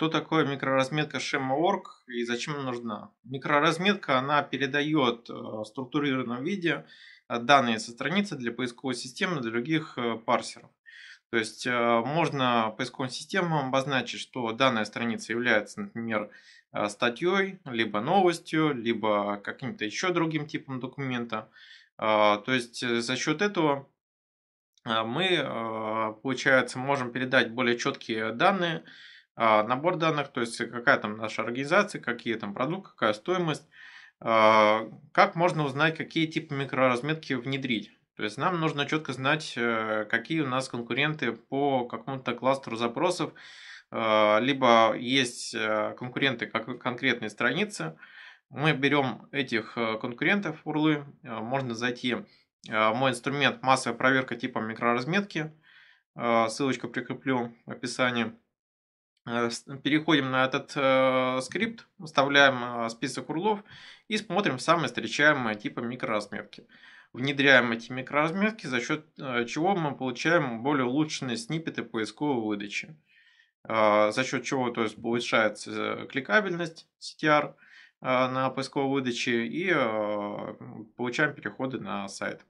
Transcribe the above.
Что такое микроразметка Shema.org и зачем она нужна? Микроразметка, она передает э, в структурированном виде э, данные со страницы для поисковой системы, для других э, парсеров. То есть можно поисковым системам обозначить, что данная страница является, например, статьей, либо новостью, либо каким-то еще другим типом документа. То есть за счет этого мы, получается, можем передать более четкие данные, а, набор данных, то есть какая там наша организация, какие там продукты, какая стоимость, а, как можно узнать, какие типы микроразметки внедрить. То есть нам нужно четко знать, э, какие у нас конкуренты по какому-то кластеру запросов, а, либо есть э, конкуренты как конкретные страницы. Мы берем этих э, конкурентов урлы, можно зайти мой инструмент массовая проверка типа микроразметки, ссылочку прикреплю в описании. Э, переходим на этот э, скрипт, вставляем э, список урлов и смотрим самые встречаемые типы микроразметки. Внедряем эти микроразметки, за счет э, чего мы получаем более улучшенные сниппеты поисковой выдачи. Э, за счет чего то есть, повышается э, кликабельность CTR э, на поисковой выдаче и э, получаем переходы на сайт.